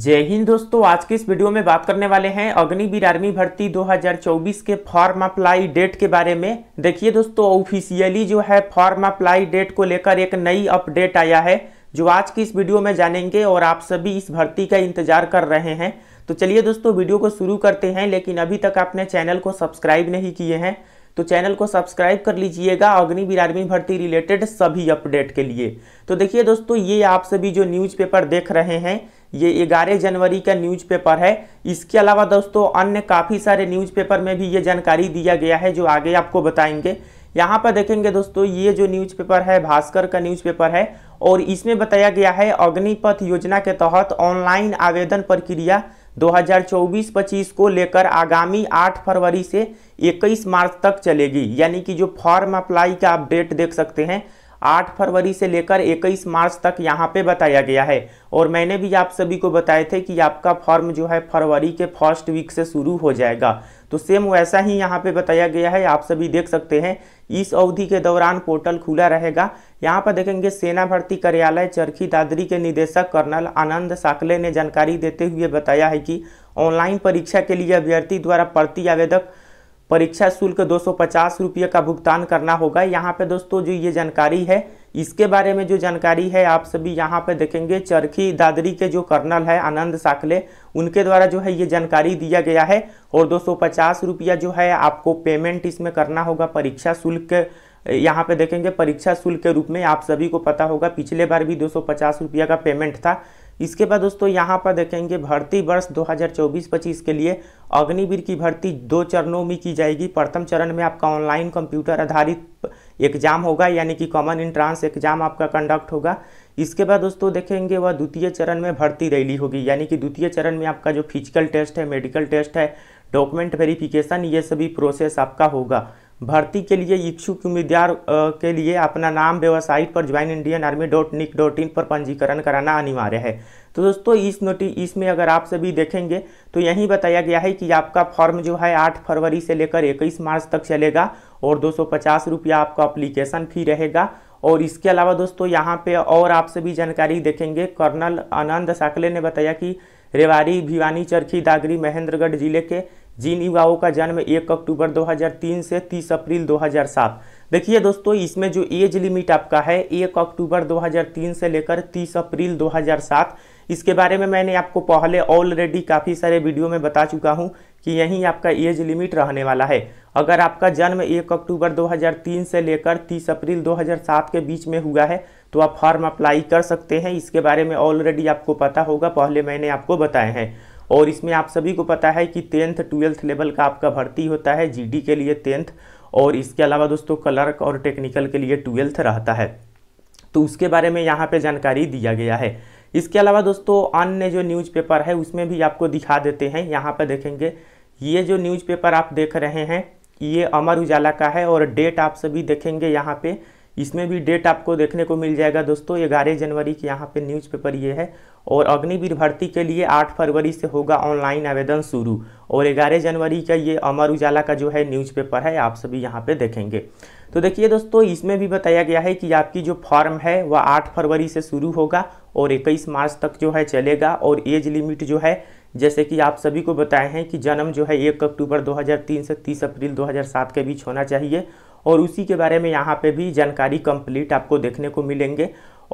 जय हिंद दोस्तों आज के इस वीडियो में बात करने वाले हैं अग्निवीर आर्मी भर्ती 2024 के फॉर्म अप्लाई डेट के बारे में देखिए दोस्तों ऑफिशियली जो है फॉर्म अप्लाई डेट को लेकर एक नई अपडेट आया है जो आज की इस वीडियो में जानेंगे और आप सभी इस भर्ती का इंतजार कर रहे हैं तो चलिए दोस्तों वीडियो को शुरू करते हैं लेकिन अभी तक आपने चैनल को सब्सक्राइब नहीं किए हैं तो चैनल को सब्सक्राइब कर लीजिएगा अग्निवीर आर्मी भर्ती रिलेटेड सभी अपडेट के लिए तो देखिए दोस्तों ये आप सभी जो न्यूज़पेपर देख रहे हैं ये 11 जनवरी का न्यूज़पेपर है इसके अलावा दोस्तों अन्य काफ़ी सारे न्यूज़पेपर में भी ये जानकारी दिया गया है जो आगे आपको बताएंगे यहाँ पर देखेंगे दोस्तों ये जो न्यूज़पेपर है भास्कर का न्यूज़पेपर है और इसमें बताया गया है अग्निपथ योजना के तहत ऑनलाइन आवेदन प्रक्रिया 2024-25 को लेकर आगामी 8 फरवरी से 21 मार्च तक चलेगी यानी कि जो फॉर्म अप्लाई का अपडेट देख सकते हैं 8 फरवरी से लेकर 21 मार्च तक यहाँ पे बताया गया है और मैंने भी आप सभी को बताए थे कि आपका फॉर्म जो है फरवरी के फर्स्ट वीक से शुरू हो जाएगा तो सेम वैसा ही यहाँ पे बताया गया है आप सभी देख सकते हैं इस अवधि के दौरान पोर्टल खुला रहेगा यहाँ पर देखेंगे सेना भर्ती कार्यालय चरखी दादरी के निदेशक कर्नल आनंद साकले ने जानकारी देते हुए बताया है कि ऑनलाइन परीक्षा के लिए अभ्यर्थी द्वारा प्रति आवेदक परीक्षा शुल्क दो सौ का भुगतान करना होगा यहाँ पे दोस्तों जो ये जानकारी है इसके बारे में जो जानकारी है आप सभी यहाँ पे देखेंगे चरखी दादरी के जो कर्नल है आनंद साखले उनके द्वारा जो है ये जानकारी दिया गया है और दो सौ रुपया जो है आपको पेमेंट इसमें करना होगा परीक्षा शुल्क के यहाँ पे देखेंगे परीक्षा शुल्क के रूप में आप सभी को पता होगा पिछले बार भी दो सौ रुपया का पेमेंट था इसके बाद दोस्तों यहाँ पर देखेंगे भर्ती वर्ष 2024-25 के लिए अग्निवीर की भर्ती दो चरणों में की जाएगी प्रथम चरण में आपका ऑनलाइन कंप्यूटर आधारित एग्जाम होगा यानी कि कॉमन एंट्रांस एग्जाम आपका कंडक्ट होगा इसके बाद दोस्तों देखेंगे वह द्वितीय चरण में भर्ती रैली होगी यानी कि द्वितीय चरण में आपका जो फिजिकल टेस्ट है मेडिकल टेस्ट है डॉक्यूमेंट वेरिफिकेशन ये सभी प्रोसेस आपका होगा भर्ती के लिए इच्छुक उम्मीदवार के लिए अपना नाम वेबसाइट पर join Indian army dot nic dot in पर पंजीकरण कराना अनिवार्य है तो दोस्तों इस नोटिस इसमें अगर आप सभी देखेंगे तो यही बताया गया है कि आपका फॉर्म जो है 8 फरवरी से लेकर 21 मार्च तक चलेगा और दो सौ रुपया आपका अप्लीकेशन फ़ी रहेगा और इसके अलावा दोस्तों यहाँ पे और आप सभी जानकारी देखेंगे कर्नल आनंद साकले ने बताया कि रेवाड़ी भिवानी चरखी दागरी महेंद्रगढ़ जिले के जिन युवाओं का जन्म 1 अक्टूबर 2003 से 30 अप्रैल 2007 देखिए दोस्तों इसमें जो एज लिमिट आपका है 1 अक्टूबर 2003 से लेकर 30 अप्रैल 2007 इसके बारे में मैंने आपको पहले ऑलरेडी काफ़ी सारे वीडियो में बता चुका हूं कि यहीं आपका एज लिमिट रहने वाला है अगर आपका जन्म 1 अक्टूबर 2003 से लेकर 30 अप्रैल 2007 के बीच में हुआ है तो आप फॉर्म अप्लाई कर सकते हैं इसके बारे में ऑलरेडी आपको पता होगा पहले मैंने आपको बताए हैं और इसमें आप सभी को पता है कि टेंथ ट्वेल्थ लेवल का आपका भर्ती होता है जी के लिए टेंथ और इसके अलावा दोस्तों क्लर्क और टेक्निकल के लिए ट्वेल्थ रहता है तो उसके बारे में यहाँ पे जानकारी दिया गया है इसके अलावा दोस्तों अन्य जो न्यूज़पेपर है उसमें भी आपको दिखा देते हैं यहाँ पर देखेंगे ये जो न्यूज़पेपर आप देख रहे हैं ये अमर उजाला का है और डेट आप सभी देखेंगे यहाँ पे इसमें भी डेट आपको देखने को मिल जाएगा दोस्तों ग्यारह जनवरी की यहाँ पे न्यूज़पेपर ये है और अग्निवीर भर्ती के लिए 8 फरवरी से होगा ऑनलाइन आवेदन शुरू और ग्यारह जनवरी का ये अमर उजाला का जो है न्यूज़पेपर है आप सभी यहाँ पे देखेंगे तो देखिए दोस्तों इसमें भी बताया गया है कि आपकी जो फॉर्म है वह आठ फरवरी से शुरू होगा और इक्कीस मार्च तक जो है चलेगा और एज लिमिट जो है जैसे कि आप सभी को बताए हैं कि जन्म जो है एक अक्टूबर 2003 से 30 अप्रैल 2007 के बीच होना चाहिए और उसी के बारे में यहाँ पे भी जानकारी कंप्लीट आपको देखने को मिलेंगे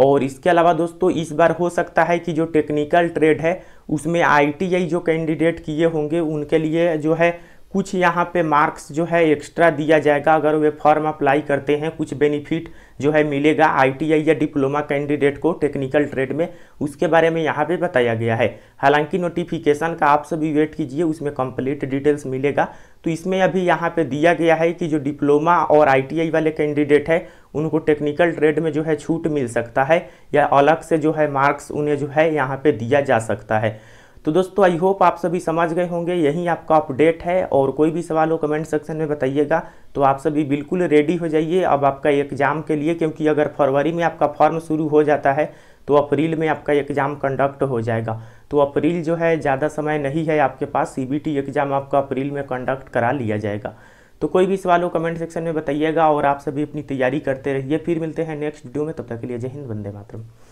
और इसके अलावा दोस्तों इस बार हो सकता है कि जो टेक्निकल ट्रेड है उसमें आईटीआई जो कैंडिडेट किए होंगे उनके लिए जो है कुछ यहाँ पे मार्क्स जो है एक्स्ट्रा दिया जाएगा अगर वे फॉर्म अप्लाई करते हैं कुछ बेनिफिट जो है मिलेगा आईटीआई या डिप्लोमा कैंडिडेट को टेक्निकल ट्रेड में उसके बारे में यहाँ पे बताया गया है हालांकि नोटिफिकेशन का आप सभी वेट कीजिए उसमें कंप्लीट डिटेल्स मिलेगा तो इसमें अभी यहाँ पे दिया गया है कि जो डिप्लोमा और आई वाले कैंडिडेट है उनको टेक्निकल ट्रेड में जो है छूट मिल सकता है या अलग से जो है मार्क्स उन्हें जो है यहाँ पर दिया जा सकता है तो दोस्तों आई होप आप सभी समझ गए होंगे यही आपका अपडेट है और कोई भी सवाल हो कमेंट सेक्शन में बताइएगा तो आप सभी बिल्कुल रेडी हो जाइए अब आपका एग्ज़ाम के लिए क्योंकि अगर फरवरी में आपका फॉर्म शुरू हो जाता है तो अप्रैल में आपका एग्ज़ाम कंडक्ट हो जाएगा तो अप्रैल जो है ज़्यादा समय नहीं है आपके पास सी एग्ज़ाम आपका अप्रैल में कंडक्ट करा लिया जाएगा तो कोई भी सवाल हो कमेंट सेक्शन में बताइएगा और आप सभी अपनी तैयारी करते रहिए फिर मिलते हैं नेक्स्ट वीडियो में तब तक के लिए जय हिंद वंदे मातरम